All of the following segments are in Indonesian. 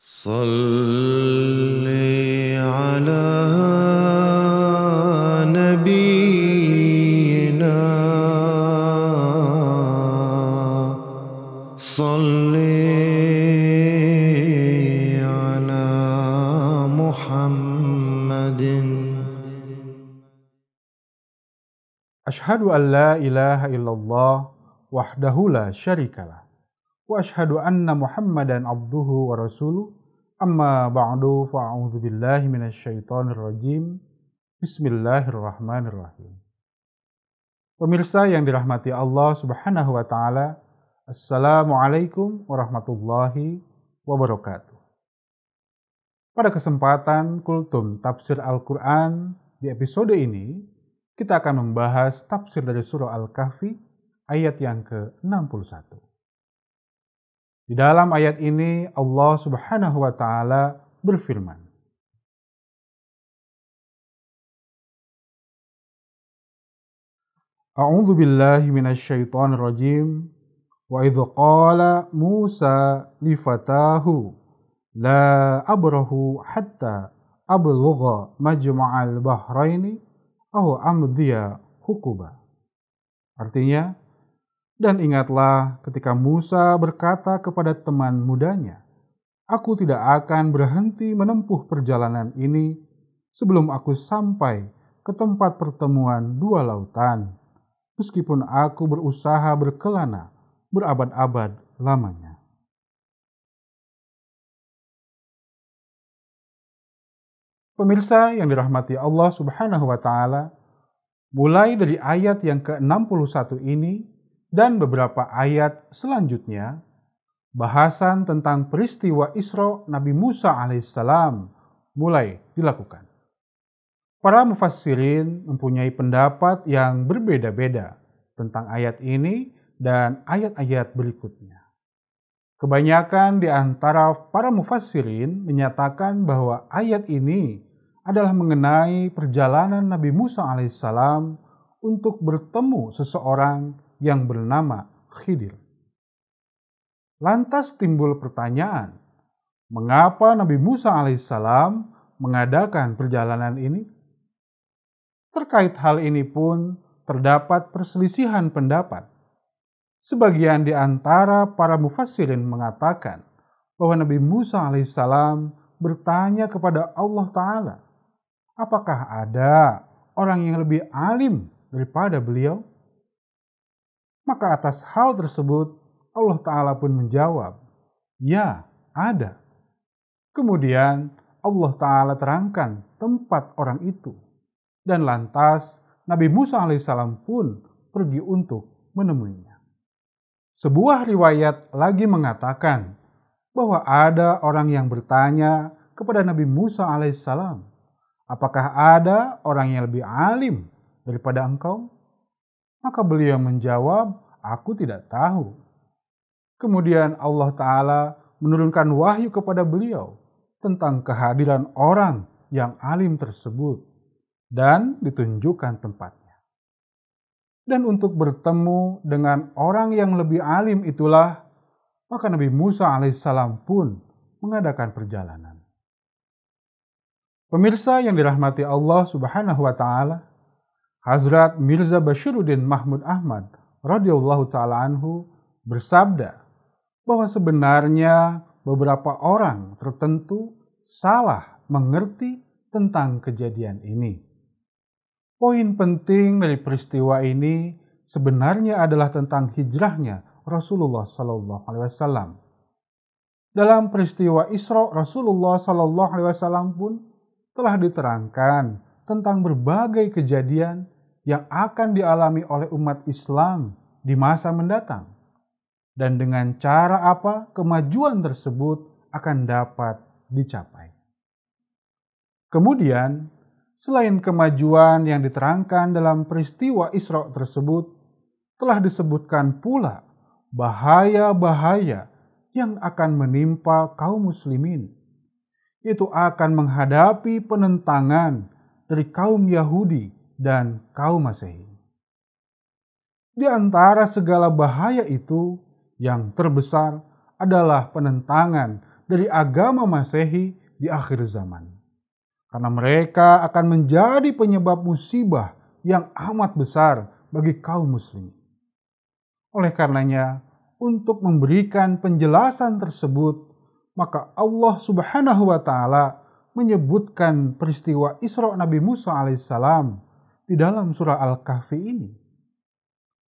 صل على نبينا صل على محمد أشهد أن لا إله إلا الله وحده لا شريك له وأشهد أن محمدا عبده ورسوله أما بعد فأعوذ بالله من الشيطان الرجيم Bismillahirrahmanirrahim Pemirsa yang dirahmati Allah subhanahu wa ta'ala Assalamualaikum warahmatullahi wabarakatuh Pada kesempatan Kultum Tafsir Al-Quran di episode ini Kita akan membahas tafsir dari surah Al-Kahfi ayat yang ke-61 Di dalam ayat ini Allah Subhanahu wa taala berfirman, أعوذ بالله من الشيطان الرجيم وإذ قال موسى لفتاه لا أبره حتى أبلغ مجمع البحرين أو أمضي حقبا Artinya, Dan ingatlah ketika Musa berkata kepada teman mudanya, "Aku tidak akan berhenti menempuh perjalanan ini sebelum aku sampai ke tempat pertemuan dua lautan, meskipun aku berusaha berkelana berabad-abad lamanya." Pemirsa yang dirahmati Allah Subhanahu wa Ta'ala, mulai dari ayat yang ke-61 ini dan beberapa ayat selanjutnya, bahasan tentang peristiwa Isra Nabi Musa alaihissalam mulai dilakukan. Para mufassirin mempunyai pendapat yang berbeda-beda tentang ayat ini dan ayat-ayat berikutnya. Kebanyakan di antara para mufassirin menyatakan bahwa ayat ini adalah mengenai perjalanan Nabi Musa alaihissalam untuk bertemu seseorang yang bernama Khidir. Lantas timbul pertanyaan, mengapa Nabi Musa alaihissalam mengadakan perjalanan ini? Terkait hal ini pun terdapat perselisihan pendapat. Sebagian di antara para mufassirin mengatakan bahwa Nabi Musa alaihissalam bertanya kepada Allah Ta'ala, apakah ada orang yang lebih alim daripada beliau? Maka atas hal tersebut Allah Ta'ala pun menjawab, Ya, ada. Kemudian Allah Ta'ala terangkan tempat orang itu. Dan lantas Nabi Musa alaihissalam pun pergi untuk menemuinya. Sebuah riwayat lagi mengatakan bahwa ada orang yang bertanya kepada Nabi Musa alaihissalam, apakah ada orang yang lebih alim daripada engkau? Maka beliau menjawab, aku tidak tahu. Kemudian Allah Ta'ala menurunkan wahyu kepada beliau tentang kehadiran orang yang alim tersebut dan ditunjukkan tempatnya. Dan untuk bertemu dengan orang yang lebih alim itulah, maka Nabi Musa alaihissalam pun mengadakan perjalanan. Pemirsa yang dirahmati Allah subhanahu wa ta'ala, Hazrat Mirza Bashiruddin Mahmud Ahmad radhiyallahu taala anhu bersabda bahwa sebenarnya beberapa orang tertentu salah mengerti tentang kejadian ini. Poin penting dari peristiwa ini sebenarnya adalah tentang hijrahnya Rasulullah Shallallahu Alaihi Wasallam. Dalam peristiwa Isra Rasulullah Shallallahu Alaihi Wasallam pun telah diterangkan tentang berbagai kejadian yang akan dialami oleh umat Islam di masa mendatang, dan dengan cara apa kemajuan tersebut akan dapat dicapai. Kemudian, selain kemajuan yang diterangkan dalam peristiwa Isra tersebut, telah disebutkan pula bahaya-bahaya yang akan menimpa kaum muslimin. Itu akan menghadapi penentangan dari kaum Yahudi dan kaum Masehi. Di antara segala bahaya itu, yang terbesar adalah penentangan dari agama Masehi di akhir zaman. Karena mereka akan menjadi penyebab musibah yang amat besar bagi kaum muslim. Oleh karenanya, untuk memberikan penjelasan tersebut, maka Allah Subhanahu wa taala menyebutkan peristiwa Isra Nabi Musa alaihissalam di dalam surah Al-Kahfi ini.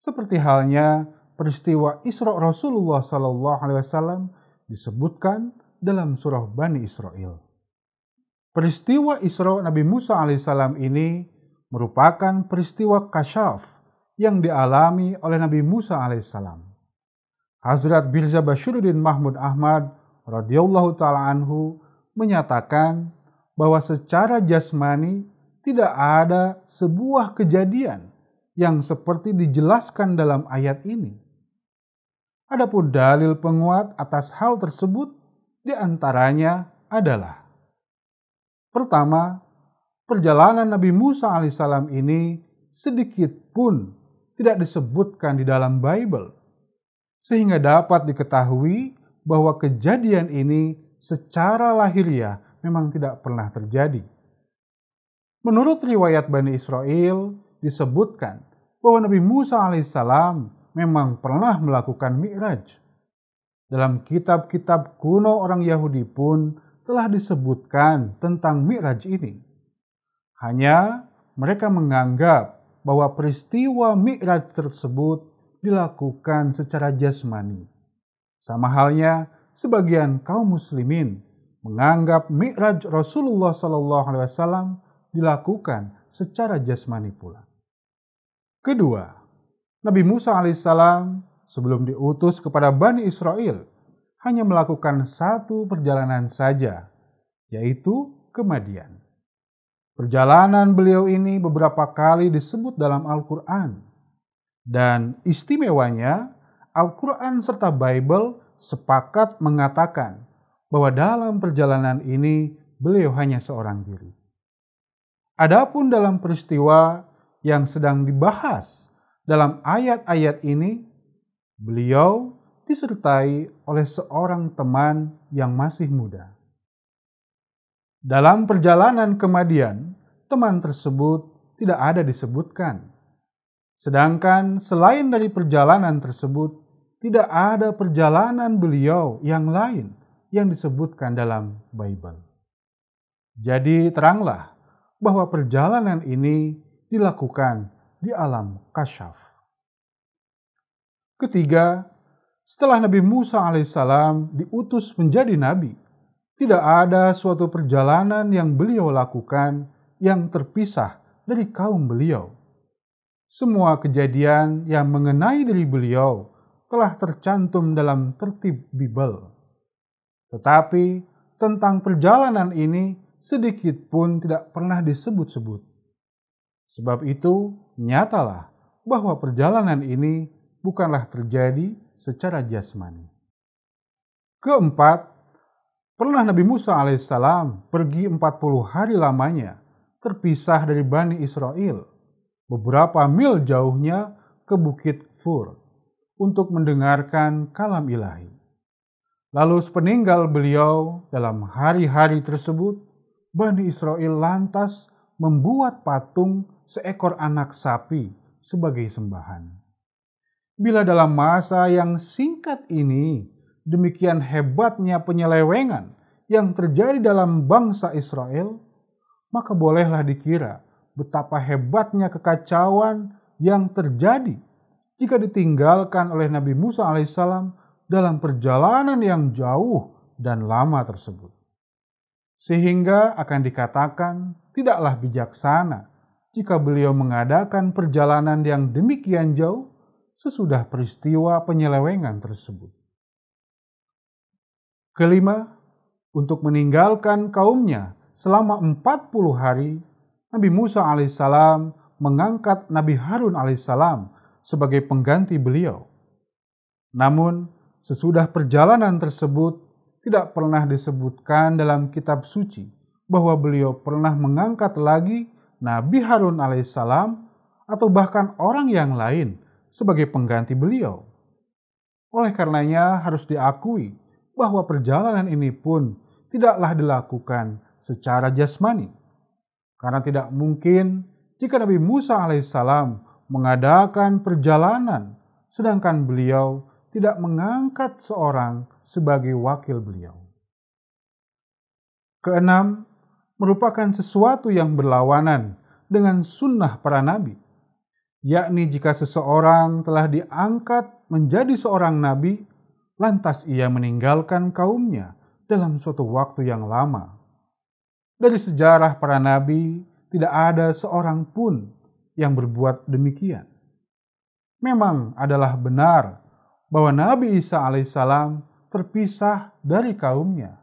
Seperti halnya peristiwa Isra Rasulullah Shallallahu Alaihi Wasallam disebutkan dalam surah Bani Israel. Peristiwa Isra Nabi Musa alaihissalam ini merupakan peristiwa kasyaf yang dialami oleh Nabi Musa alaihissalam. Hazrat Birza Bashiruddin Mahmud Ahmad radhiyallahu taala anhu menyatakan bahwa secara jasmani tidak ada sebuah kejadian yang seperti dijelaskan dalam ayat ini. Adapun dalil penguat atas hal tersebut diantaranya adalah Pertama, perjalanan Nabi Musa alaihissalam ini sedikit pun tidak disebutkan di dalam Bible. Sehingga dapat diketahui bahwa kejadian ini secara lahiriah memang tidak pernah terjadi. Menurut riwayat Bani Israel, disebutkan bahwa Nabi Musa alaihissalam memang pernah melakukan mi'raj. Dalam kitab-kitab kuno orang Yahudi pun telah disebutkan tentang mi'raj ini. Hanya mereka menganggap bahwa peristiwa mi'raj tersebut dilakukan secara jasmani. Sama halnya sebagian kaum muslimin menganggap mi'raj Rasulullah Shallallahu alaihi wasallam dilakukan secara jasmani pula. Kedua, Nabi Musa alaihissalam sebelum diutus kepada Bani Israel hanya melakukan satu perjalanan saja, yaitu ke Madian. Perjalanan beliau ini beberapa kali disebut dalam Al-Quran. Dan istimewanya, Al-Quran serta Bible sepakat mengatakan bahwa dalam perjalanan ini beliau hanya seorang diri. Adapun dalam peristiwa yang sedang dibahas dalam ayat-ayat ini, beliau disertai oleh seorang teman yang masih muda. Dalam perjalanan ke Madian, teman tersebut tidak ada disebutkan. Sedangkan selain dari perjalanan tersebut, tidak ada perjalanan beliau yang lain yang disebutkan dalam Bible. Jadi teranglah bahwa perjalanan ini dilakukan di alam kasyaf. Ketiga, setelah Nabi Musa alaihissalam diutus menjadi nabi, tidak ada suatu perjalanan yang beliau lakukan yang terpisah dari kaum beliau. Semua kejadian yang mengenai diri beliau telah tercantum dalam tertib Bible. Tetapi tentang perjalanan ini sedikit pun tidak pernah disebut-sebut. Sebab itu, nyatalah bahwa perjalanan ini bukanlah terjadi secara jasmani. Keempat, pernah Nabi Musa alaihissalam pergi 40 hari lamanya terpisah dari Bani Israel beberapa mil jauhnya ke Bukit Fur untuk mendengarkan kalam ilahi. Lalu sepeninggal beliau dalam hari-hari tersebut, Bani Israel lantas membuat patung seekor anak sapi sebagai sembahan. Bila dalam masa yang singkat ini demikian hebatnya penyelewengan yang terjadi dalam bangsa Israel, maka bolehlah dikira betapa hebatnya kekacauan yang terjadi jika ditinggalkan oleh Nabi Musa alaihissalam dalam perjalanan yang jauh dan lama tersebut sehingga akan dikatakan tidaklah bijaksana jika beliau mengadakan perjalanan yang demikian jauh sesudah peristiwa penyelewengan tersebut. Kelima, untuk meninggalkan kaumnya selama 40 hari, Nabi Musa alaihissalam mengangkat Nabi Harun alaihissalam sebagai pengganti beliau. Namun, sesudah perjalanan tersebut, tidak pernah disebutkan dalam kitab suci bahwa beliau pernah mengangkat lagi Nabi Harun alaihissalam atau bahkan orang yang lain sebagai pengganti beliau. Oleh karenanya harus diakui bahwa perjalanan ini pun tidaklah dilakukan secara jasmani. Karena tidak mungkin jika Nabi Musa alaihissalam mengadakan perjalanan sedangkan beliau tidak mengangkat seorang sebagai wakil beliau. Keenam, merupakan sesuatu yang berlawanan dengan sunnah para nabi, yakni jika seseorang telah diangkat menjadi seorang nabi, lantas ia meninggalkan kaumnya dalam suatu waktu yang lama. Dari sejarah para nabi, tidak ada seorang pun yang berbuat demikian. Memang adalah benar bahwa Nabi Isa alaihissalam terpisah dari kaumnya.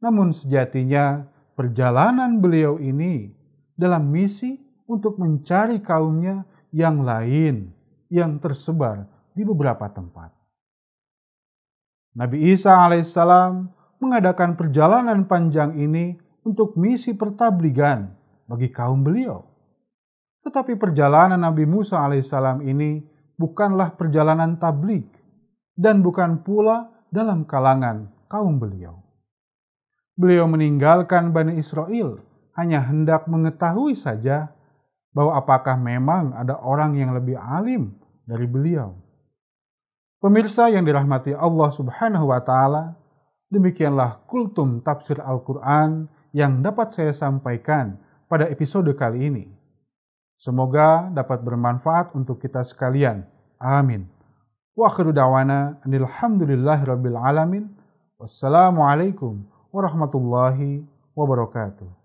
Namun sejatinya perjalanan beliau ini dalam misi untuk mencari kaumnya yang lain yang tersebar di beberapa tempat. Nabi Isa alaihissalam mengadakan perjalanan panjang ini untuk misi pertabligan bagi kaum beliau. Tetapi perjalanan Nabi Musa alaihissalam ini bukanlah perjalanan tablik, dan bukan pula dalam kalangan kaum beliau. Beliau meninggalkan Bani Israel hanya hendak mengetahui saja bahwa apakah memang ada orang yang lebih alim dari beliau. Pemirsa yang dirahmati Allah Subhanahu wa taala, demikianlah kultum tafsir Al-Qur'an yang dapat saya sampaikan pada episode kali ini. Semoga dapat bermanfaat untuk kita sekalian. Amin. Wa akhiru da'wana alhamdulillahi rabbil alamin. Wassalamualaikum warahmatullahi wabarakatuh.